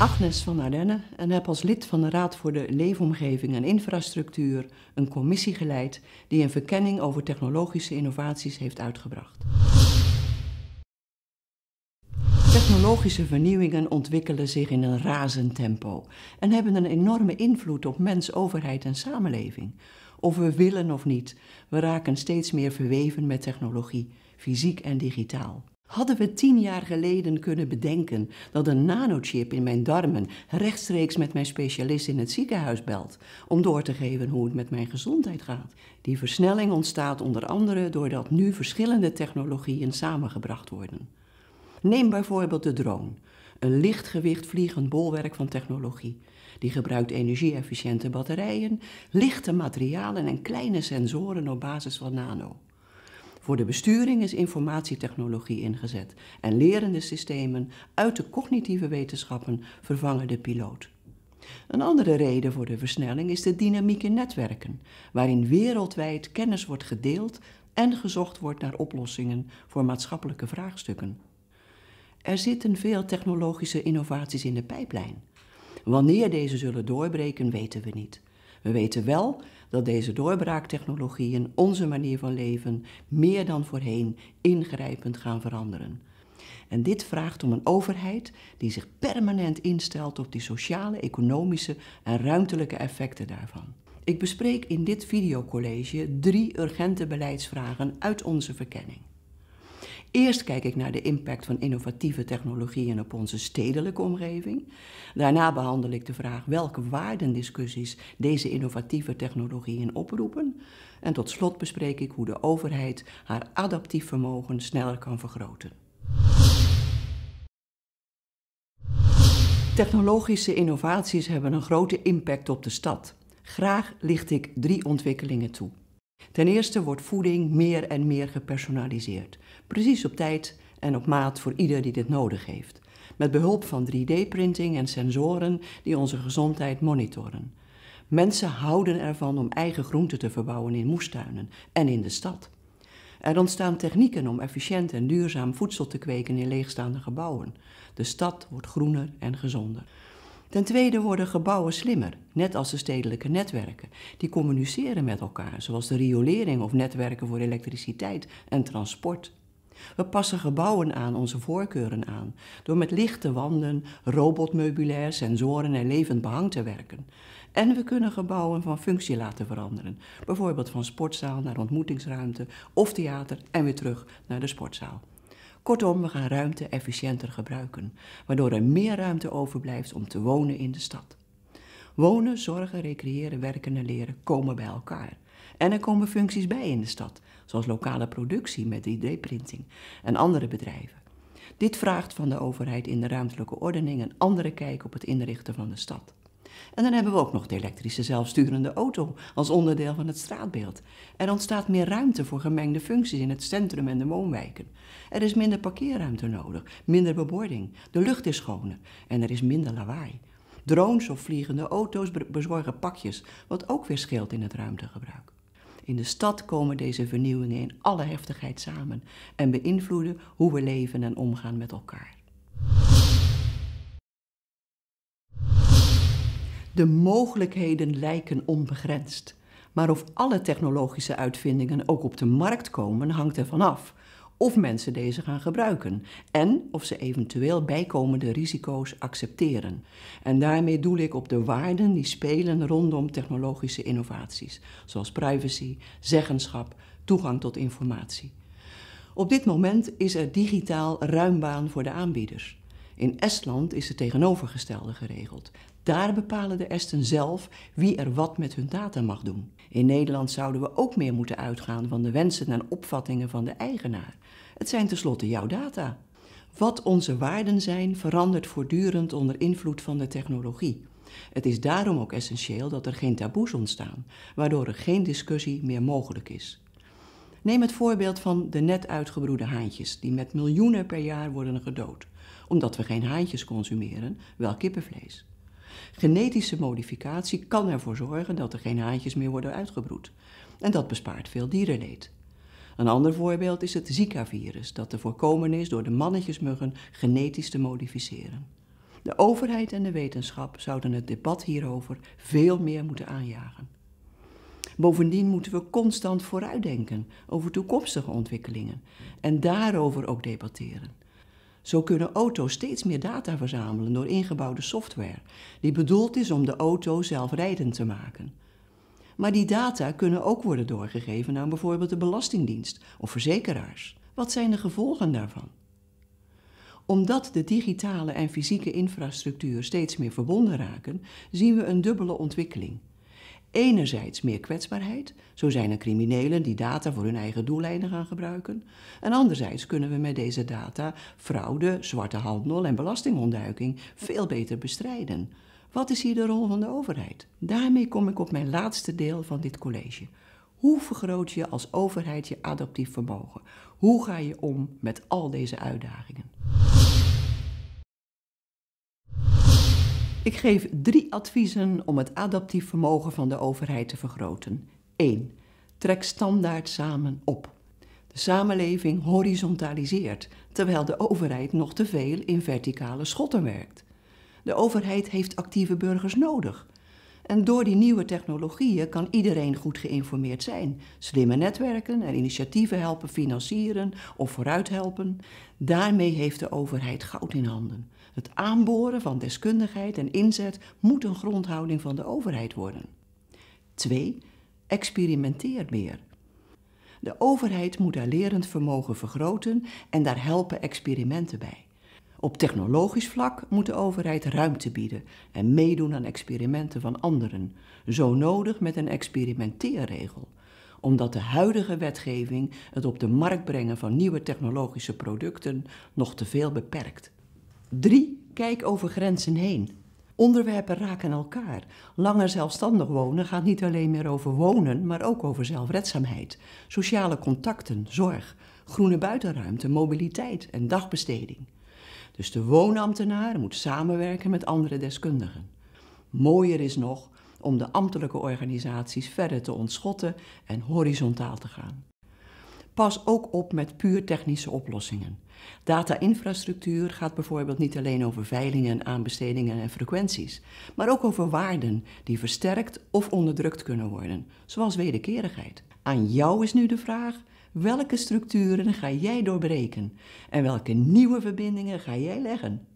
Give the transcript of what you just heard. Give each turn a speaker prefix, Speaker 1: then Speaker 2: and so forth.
Speaker 1: Agnes van Ardenne en heb als lid van de Raad voor de Leefomgeving en Infrastructuur een commissie geleid die een verkenning over technologische innovaties heeft uitgebracht. Technologische vernieuwingen ontwikkelen zich in een razend tempo en hebben een enorme invloed op mens, overheid en samenleving. Of we willen of niet, we raken steeds meer verweven met technologie, fysiek en digitaal. Hadden we tien jaar geleden kunnen bedenken dat een nanochip in mijn darmen rechtstreeks met mijn specialist in het ziekenhuis belt om door te geven hoe het met mijn gezondheid gaat? Die versnelling ontstaat onder andere doordat nu verschillende technologieën samengebracht worden. Neem bijvoorbeeld de drone, een lichtgewicht vliegend bolwerk van technologie. Die gebruikt energie-efficiënte batterijen, lichte materialen en kleine sensoren op basis van nano. Voor de besturing is informatietechnologie ingezet en lerende systemen uit de cognitieve wetenschappen vervangen de piloot. Een andere reden voor de versnelling is de dynamiek in netwerken, waarin wereldwijd kennis wordt gedeeld en gezocht wordt naar oplossingen voor maatschappelijke vraagstukken. Er zitten veel technologische innovaties in de pijplijn. Wanneer deze zullen doorbreken, weten we niet. We weten wel dat deze doorbraaktechnologieën onze manier van leven meer dan voorheen ingrijpend gaan veranderen. En dit vraagt om een overheid die zich permanent instelt op die sociale, economische en ruimtelijke effecten daarvan. Ik bespreek in dit videocollege drie urgente beleidsvragen uit onze verkenning. Eerst kijk ik naar de impact van innovatieve technologieën op onze stedelijke omgeving. Daarna behandel ik de vraag welke waardendiscussies deze innovatieve technologieën oproepen. En tot slot bespreek ik hoe de overheid haar adaptief vermogen sneller kan vergroten. Technologische innovaties hebben een grote impact op de stad. Graag licht ik drie ontwikkelingen toe. Ten eerste wordt voeding meer en meer gepersonaliseerd. Precies op tijd en op maat voor ieder die dit nodig heeft. Met behulp van 3D-printing en sensoren die onze gezondheid monitoren. Mensen houden ervan om eigen groenten te verbouwen in moestuinen en in de stad. Er ontstaan technieken om efficiënt en duurzaam voedsel te kweken in leegstaande gebouwen. De stad wordt groener en gezonder. Ten tweede worden gebouwen slimmer, net als de stedelijke netwerken. Die communiceren met elkaar, zoals de riolering of netwerken voor elektriciteit en transport. We passen gebouwen aan onze voorkeuren aan, door met lichte wanden, robotmeubilair, sensoren en levend behang te werken. En we kunnen gebouwen van functie laten veranderen, bijvoorbeeld van sportzaal naar ontmoetingsruimte of theater en weer terug naar de sportzaal. Kortom, we gaan ruimte efficiënter gebruiken, waardoor er meer ruimte overblijft om te wonen in de stad. Wonen, zorgen, recreëren, werken en leren komen bij elkaar. En er komen functies bij in de stad, zoals lokale productie met 3D-printing en andere bedrijven. Dit vraagt van de overheid in de ruimtelijke ordening een andere kijk op het inrichten van de stad. En dan hebben we ook nog de elektrische zelfsturende auto als onderdeel van het straatbeeld. Er ontstaat meer ruimte voor gemengde functies in het centrum en de woonwijken. Er is minder parkeerruimte nodig, minder bebording, de lucht is schoner en er is minder lawaai. Drones of vliegende auto's bezorgen pakjes, wat ook weer scheelt in het ruimtegebruik. In de stad komen deze vernieuwingen in alle heftigheid samen en beïnvloeden hoe we leven en omgaan met elkaar. De mogelijkheden lijken onbegrensd. Maar of alle technologische uitvindingen ook op de markt komen, hangt ervan af. Of mensen deze gaan gebruiken en of ze eventueel bijkomende risico's accepteren. En daarmee doel ik op de waarden die spelen rondom technologische innovaties, zoals privacy, zeggenschap, toegang tot informatie. Op dit moment is er digitaal ruim baan voor de aanbieders. In Estland is het tegenovergestelde geregeld. Daar bepalen de Esten zelf wie er wat met hun data mag doen. In Nederland zouden we ook meer moeten uitgaan van de wensen en opvattingen van de eigenaar. Het zijn tenslotte jouw data. Wat onze waarden zijn, verandert voortdurend onder invloed van de technologie. Het is daarom ook essentieel dat er geen taboes ontstaan, waardoor er geen discussie meer mogelijk is. Neem het voorbeeld van de net uitgebroede haantjes, die met miljoenen per jaar worden gedood omdat we geen haantjes consumeren, wel kippenvlees. Genetische modificatie kan ervoor zorgen dat er geen haantjes meer worden uitgebroed. En dat bespaart veel dierenleed. Een ander voorbeeld is het Zika-virus, dat te voorkomen is door de mannetjesmuggen genetisch te modificeren. De overheid en de wetenschap zouden het debat hierover veel meer moeten aanjagen. Bovendien moeten we constant vooruitdenken over toekomstige ontwikkelingen en daarover ook debatteren. Zo kunnen auto's steeds meer data verzamelen door ingebouwde software, die bedoeld is om de auto zelfrijdend te maken. Maar die data kunnen ook worden doorgegeven aan bijvoorbeeld de Belastingdienst of verzekeraars. Wat zijn de gevolgen daarvan? Omdat de digitale en fysieke infrastructuur steeds meer verbonden raken, zien we een dubbele ontwikkeling. Enerzijds meer kwetsbaarheid, zo zijn er criminelen die data voor hun eigen doeleinden gaan gebruiken. En anderzijds kunnen we met deze data fraude, zwarte handel en belastingontduiking veel beter bestrijden. Wat is hier de rol van de overheid? Daarmee kom ik op mijn laatste deel van dit college. Hoe vergroot je als overheid je adaptief vermogen? Hoe ga je om met al deze uitdagingen? Ik geef drie adviezen om het adaptief vermogen van de overheid te vergroten. 1. Trek standaard samen op. De samenleving horizontaliseert, terwijl de overheid nog te veel in verticale schotten werkt. De overheid heeft actieve burgers nodig, en door die nieuwe technologieën kan iedereen goed geïnformeerd zijn. Slimme netwerken en initiatieven helpen financieren of vooruit helpen. Daarmee heeft de overheid goud in handen. Het aanboren van deskundigheid en inzet moet een grondhouding van de overheid worden. 2. Experimenteer meer. De overheid moet haar lerend vermogen vergroten en daar helpen experimenten bij. Op technologisch vlak moet de overheid ruimte bieden en meedoen aan experimenten van anderen, zo nodig met een experimenteerregel omdat de huidige wetgeving het op de markt brengen van nieuwe technologische producten nog te veel beperkt. 3. Kijk over grenzen heen. Onderwerpen raken elkaar. Langer zelfstandig wonen gaat niet alleen meer over wonen, maar ook over zelfredzaamheid, sociale contacten, zorg, groene buitenruimte, mobiliteit en dagbesteding. Dus de woonambtenaar moet samenwerken met andere deskundigen. Mooier is nog om de ambtelijke organisaties verder te ontschotten en horizontaal te gaan. Pas ook op met puur technische oplossingen. Data-infrastructuur gaat bijvoorbeeld niet alleen over veilingen, aanbestedingen en frequenties, maar ook over waarden die versterkt of onderdrukt kunnen worden, zoals wederkerigheid. Aan jou is nu de vraag Welke structuren ga jij doorbreken? En welke nieuwe verbindingen ga jij leggen?